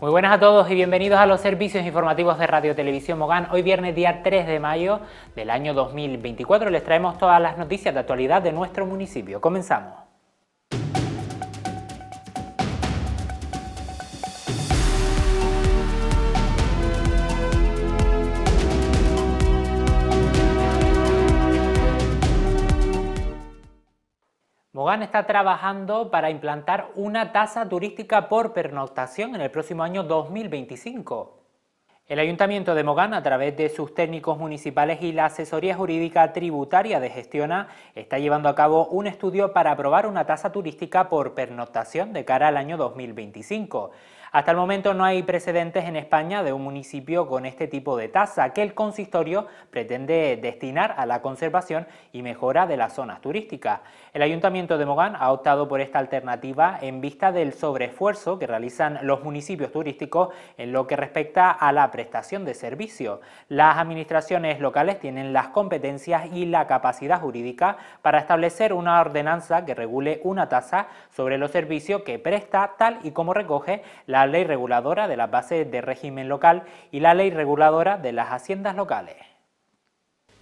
Muy buenas a todos y bienvenidos a los servicios informativos de Radio Televisión Mogán. Hoy viernes día 3 de mayo del año 2024 les traemos todas las noticias de actualidad de nuestro municipio. Comenzamos. Mogán está trabajando para implantar una tasa turística por pernoctación en el próximo año 2025. El Ayuntamiento de Mogán, a través de sus técnicos municipales y la asesoría jurídica tributaria de Gestiona, está llevando a cabo un estudio para aprobar una tasa turística por pernoctación de cara al año 2025. Hasta el momento no hay precedentes en España de un municipio con este tipo de tasa que el consistorio pretende destinar a la conservación y mejora de las zonas turísticas. El Ayuntamiento de Mogán ha optado por esta alternativa en vista del sobreesfuerzo que realizan los municipios turísticos en lo que respecta a la prestación de servicio. Las administraciones locales tienen las competencias y la capacidad jurídica para establecer una ordenanza que regule una tasa sobre los servicios que presta tal y como recoge la ley reguladora de las bases de régimen local y la ley reguladora de las haciendas locales.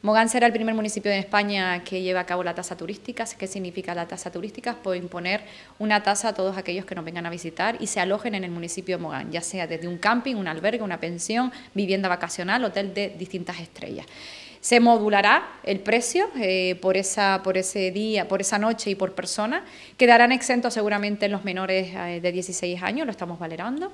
Mogán será el primer municipio de España que lleva a cabo la tasa turística. ¿Qué significa la tasa turística? Puede imponer una tasa a todos aquellos que nos vengan a visitar y se alojen en el municipio de Mogán, ya sea desde un camping, un albergue, una pensión, vivienda vacacional, hotel de distintas estrellas. Se modulará el precio eh, por, esa, por ese día, por esa noche y por persona. Quedarán exentos seguramente los menores eh, de 16 años, lo estamos valorando.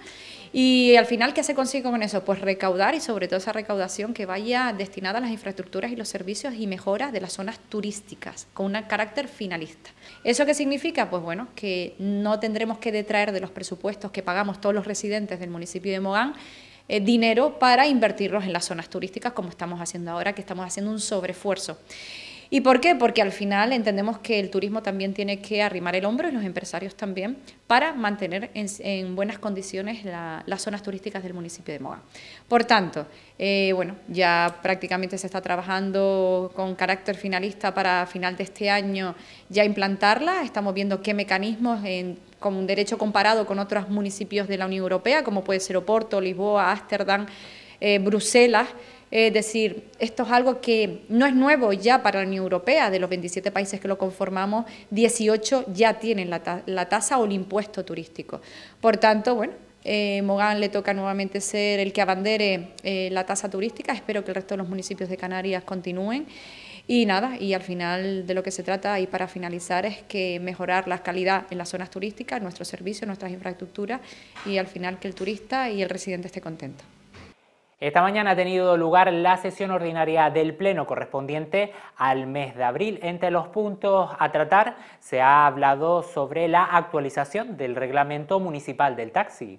Y al final, ¿qué se consigue con eso? Pues recaudar y sobre todo esa recaudación que vaya destinada a las infraestructuras y los servicios y mejoras de las zonas turísticas, con un carácter finalista. ¿Eso qué significa? Pues bueno, que no tendremos que detraer de los presupuestos que pagamos todos los residentes del municipio de Mogán eh, dinero para invertirlos en las zonas turísticas como estamos haciendo ahora, que estamos haciendo un sobreesfuerzo. ¿Y por qué? Porque al final entendemos que el turismo también tiene que arrimar el hombro y los empresarios también para mantener en, buenas condiciones las zonas turísticas del municipio de Moga. Por tanto, eh, bueno, ya prácticamente se está trabajando con carácter finalista para final de este año ya implantarla. Estamos viendo qué mecanismos en como un derecho comparado con otros municipios de la Unión Europea, como puede ser Oporto, Lisboa, Ámsterdam, eh, Bruselas. Es decir, esto es algo que no es nuevo ya para la Unión Europea, de los 27 países que lo conformamos, 18 ya tienen la, tasa o el impuesto turístico. Por tanto, bueno, eh, Mogán le toca nuevamente ser el que abandere eh, la tasa turística, espero que el resto de los municipios de Canarias continúen. Y nada, y al final de lo que se trata y para finalizar es que mejorar la calidad en las zonas turísticas, nuestros servicios, nuestras infraestructuras y al final que el turista y el residente esté contento. Esta mañana ha tenido lugar la sesión ordinaria del Pleno correspondiente al mes de abril. Entre los puntos a tratar se ha hablado sobre la actualización del reglamento municipal del taxi.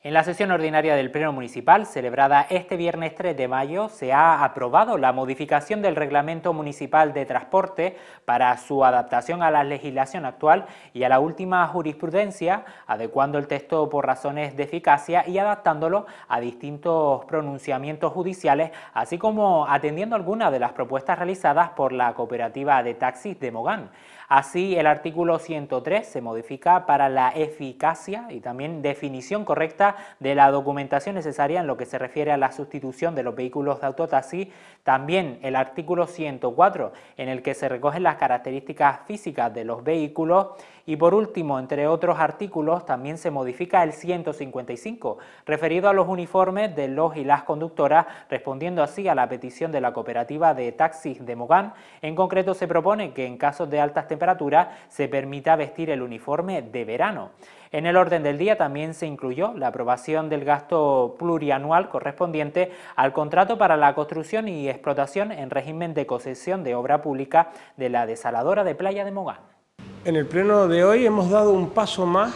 En la sesión ordinaria del Pleno Municipal, celebrada este viernes 3 de mayo, se ha aprobado la modificación del Reglamento Municipal de Transporte para su adaptación a la legislación actual y a la última jurisprudencia, adecuando el texto por razones de eficacia y adaptándolo a distintos pronunciamientos judiciales, así como atendiendo algunas de las propuestas realizadas por la cooperativa de taxis de Mogán. Así, el artículo 103 se modifica para la eficacia y también definición correcta de la documentación necesaria en lo que se refiere a la sustitución de los vehículos de autotaxi. También el artículo 104, en el que se recogen las características físicas de los vehículos. Y por último, entre otros artículos, también se modifica el 155, referido a los uniformes de los y las conductoras, respondiendo así a la petición de la cooperativa de taxis de Mogán. En concreto, se propone que en casos de altas temperatura se permita vestir el uniforme de verano. En el orden del día también se incluyó la aprobación del gasto plurianual correspondiente al contrato para la construcción y explotación en régimen de concesión de obra pública de la desaladora de Playa de Mogán. En el pleno de hoy hemos dado un paso más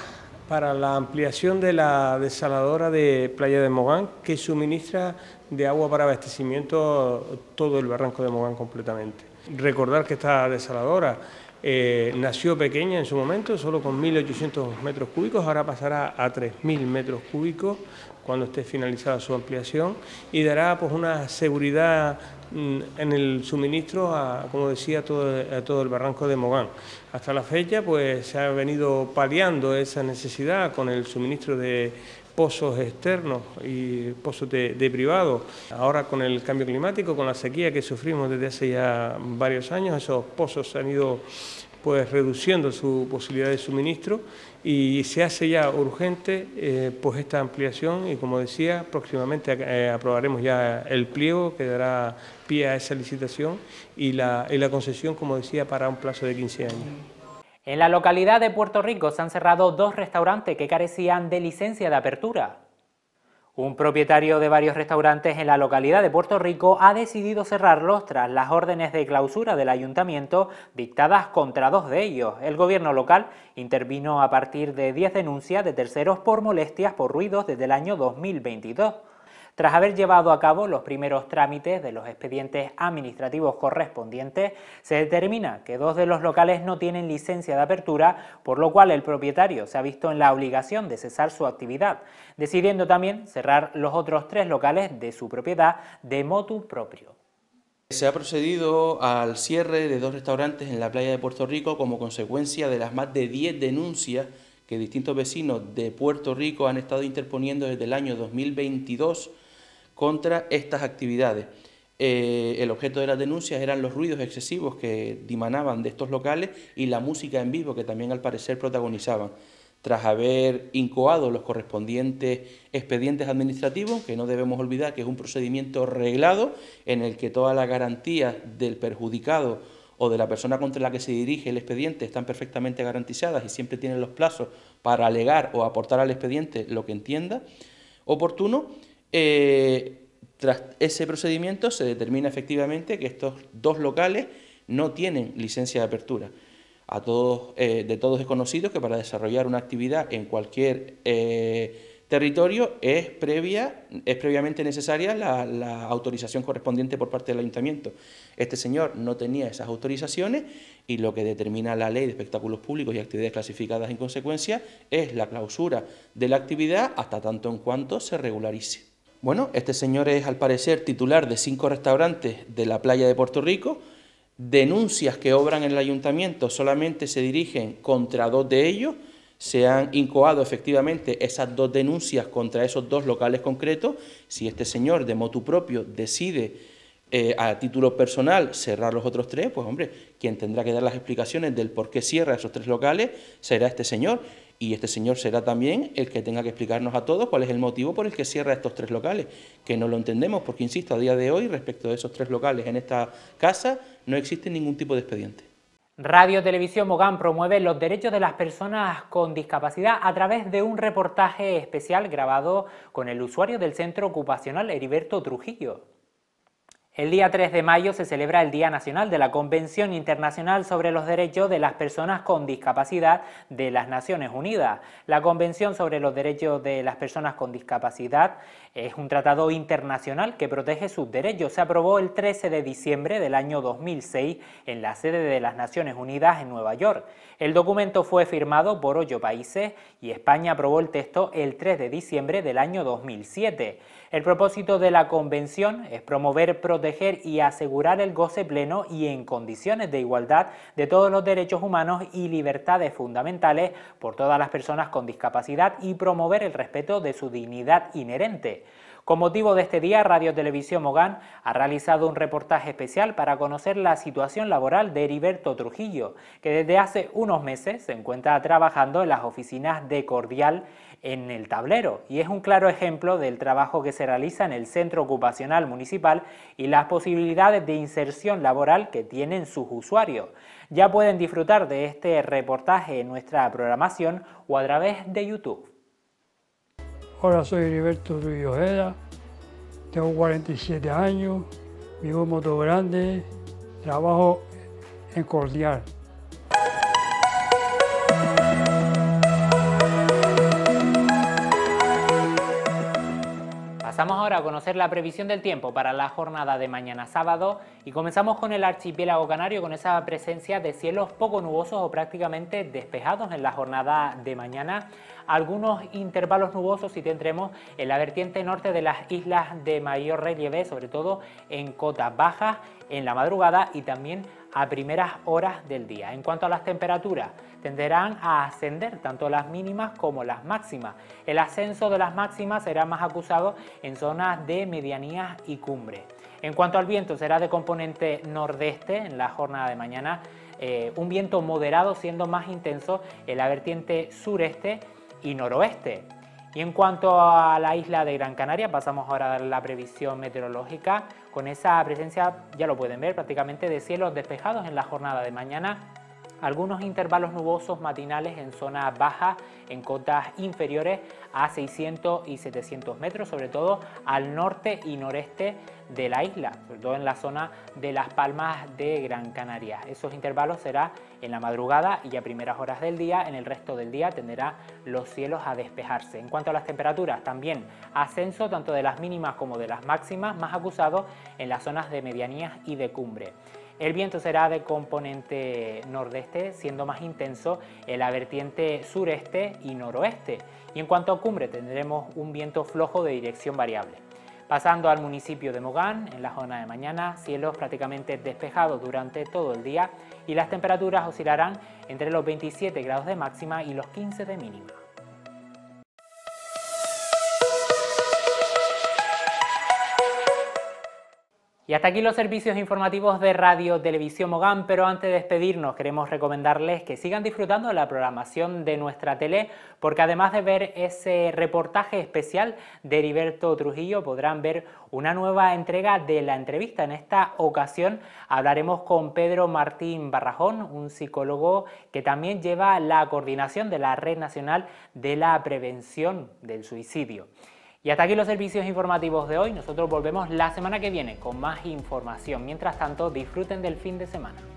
para la ampliación de la desaladora de Playa de Mogán que suministra de agua para abastecimiento todo el barranco de Mogán completamente. Recordar que esta desaladora eh, nació pequeña en su momento, solo con 1.800 metros cúbicos, ahora pasará a 3.000 metros cúbicos, cuando esté finalizada su ampliación y dará pues una seguridad mm, en el suministro a, como decía, todo, el barranco de Mogán. Hasta la fecha pues se ha venido paliando esa necesidad con el suministro de pozos externos y pozos de, de Ahora con el cambio climático, con la sequía que sufrimos desde hace ya varios años, esos pozos se han ido pues reduciendo su posibilidad de suministro y se hace ya urgente eh, pues esta ampliación y como decía próximamente eh, aprobaremos ya el pliego que dará pie a esa licitación y la, y la concesión como decía para un plazo de 15 años. En la localidad de Puerto Rico se han cerrado dos restaurantes que carecían de licencia de apertura. Un propietario de varios restaurantes en la localidad de Puerto Rico ha decidido cerrarlos tras las órdenes de clausura del ayuntamiento dictadas contra dos de ellos. El gobierno local intervino a partir de 10 denuncias de terceros por molestias por ruidos desde el año 2022. Tras haber llevado a cabo los primeros trámites de los expedientes administrativos correspondientes, se determina que dos de los locales no tienen licencia de apertura, por lo cual el propietario se ha visto en la obligación de cesar su actividad, decidiendo también cerrar los otros tres locales de su propiedad de motu propio. Se ha procedido al cierre de dos restaurantes en la playa de Puerto Rico como consecuencia de las más de 10 denuncias que distintos vecinos de Puerto Rico han estado interponiendo desde el año 2022 contra estas actividades. Eh, el objeto de las denuncias eran los ruidos excesivos que dimanaban de estos locales y la música en vivo que también al parecer protagonizaban. Tras haber incoado los correspondientes expedientes administrativos, que no debemos olvidar que es un procedimiento reglado en el que todas las garantías del perjudicado o de la persona contra la que se dirige el expediente están perfectamente garantizadas y siempre tienen los plazos para alegar o aportar al expediente lo que entienda oportuno, eh, tras ese procedimiento se determina efectivamente que estos dos locales no tienen licencia de apertura. A todos, eh, de todos desconocidos que para desarrollar una actividad en cualquier eh, territorio es, previa, es previamente necesaria la, autorización correspondiente por parte del ayuntamiento. Este señor no tenía esas autorizaciones y lo que determina la ley de espectáculos públicos y actividades clasificadas en consecuencia es la clausura de la actividad hasta tanto en cuanto se regularice. Bueno, este señor es al parecer titular de cinco restaurantes de la playa de Puerto Rico. Denuncias que obran en el ayuntamiento solamente se dirigen contra dos de ellos. Se han incoado efectivamente esas dos denuncias contra esos dos locales concretos. Si este señor de motu propio decide eh, a título personal cerrar los otros tres, pues hombre, quien tendrá que dar las explicaciones del por qué cierra esos tres locales será este señor. Y este señor será también el que tenga que explicarnos a todos cuál es el motivo por el que cierra estos tres locales, que no lo entendemos, porque insisto, a día de hoy, respecto de esos tres locales en esta casa, no existe ningún tipo de expediente. Radio Televisión Mogán promueve los derechos de las personas con discapacidad a través de un reportaje especial grabado con el usuario del centro ocupacional Heriberto Trujillo. El día 3 de mayo se celebra el Día Nacional de la Convención Internacional sobre los Derechos de las Personas con Discapacidad de las Naciones Unidas. La Convención sobre los Derechos de las Personas con Discapacidad es un tratado internacional que protege sus derechos. Se aprobó el 13 de diciembre del año 2006 en la sede de las Naciones Unidas en Nueva York. El documento fue firmado por ocho países y España aprobó el texto el 3 de diciembre del año 2007. El propósito de la convención es promover, proteger y asegurar el goce pleno y en condiciones de igualdad de todos los derechos humanos y libertades fundamentales por todas las personas con discapacidad y promover el respeto de su dignidad inherente. Con motivo de este día, Radio Televisión Mogán ha realizado un reportaje especial para conocer la situación laboral de Heriberto Trujillo, que desde hace unos meses se encuentra trabajando en las oficinas de Cordial en el tablero y es un claro ejemplo del trabajo que se realiza en el Centro Ocupacional Municipal y las posibilidades de inserción laboral que tienen sus usuarios. Ya pueden disfrutar de este reportaje en nuestra programación o a través de YouTube. Hola, soy Heriberto Ruiz Ojeda, tengo 47 años, vivo en Moto Grande, trabajo en Cordial. a conocer la previsión del tiempo para la jornada de mañana sábado y comenzamos con el archipiélago canario con esa presencia de cielos poco nubosos o prácticamente despejados en la jornada de mañana. Algunos intervalos nubosos y tendremos en la vertiente norte de las islas de mayor relieve, sobre todo en cotas bajas en la madrugada y también a primeras horas del día. En cuanto a las temperaturas, tenderán a ascender tanto las mínimas como las máximas. El ascenso de las máximas será más acusado en zonas de medianías y cumbre. En cuanto al viento, será de componente nordeste en la jornada de mañana, eh, un viento moderado siendo más intenso en la vertiente sureste y noroeste. Y en cuanto a la isla de Gran Canaria, pasamos ahora a la previsión meteorológica con esa presencia, ya lo pueden ver, prácticamente de cielos despejados en la jornada de mañana algunos intervalos nubosos matinales en zonas bajas, en cotas inferiores a 600 y 700 metros, sobre todo al norte y noreste de la isla, sobre todo en la zona de Las Palmas de Gran Canaria. Esos intervalos será en la madrugada y a primeras horas del día, en el resto del día tendrá los cielos a despejarse. En cuanto a las temperaturas, también ascenso tanto de las mínimas como de las máximas, más acusado en las zonas de medianías y de cumbre. El viento será de componente nordeste, siendo más intenso en la vertiente sureste y noroeste. Y en cuanto a cumbre, tendremos un viento flojo de dirección variable. Pasando al municipio de Mogán, en la zona de mañana, cielos prácticamente despejados durante todo el día y las temperaturas oscilarán entre los 27 grados de máxima y los 15 de mínima. Y hasta aquí los servicios informativos de Radio Televisión Mogán, pero antes de despedirnos queremos recomendarles que sigan disfrutando de la programación de nuestra tele, porque además de ver ese reportaje especial de Heriberto Trujillo, podrán ver una nueva entrega de la entrevista. En esta ocasión hablaremos con Pedro Martín Barrajón, un psicólogo que también lleva la coordinación de la Red Nacional de la Prevención del Suicidio. Y hasta aquí los servicios informativos de hoy. Nosotros volvemos la semana que viene con más información. Mientras tanto, disfruten del fin de semana.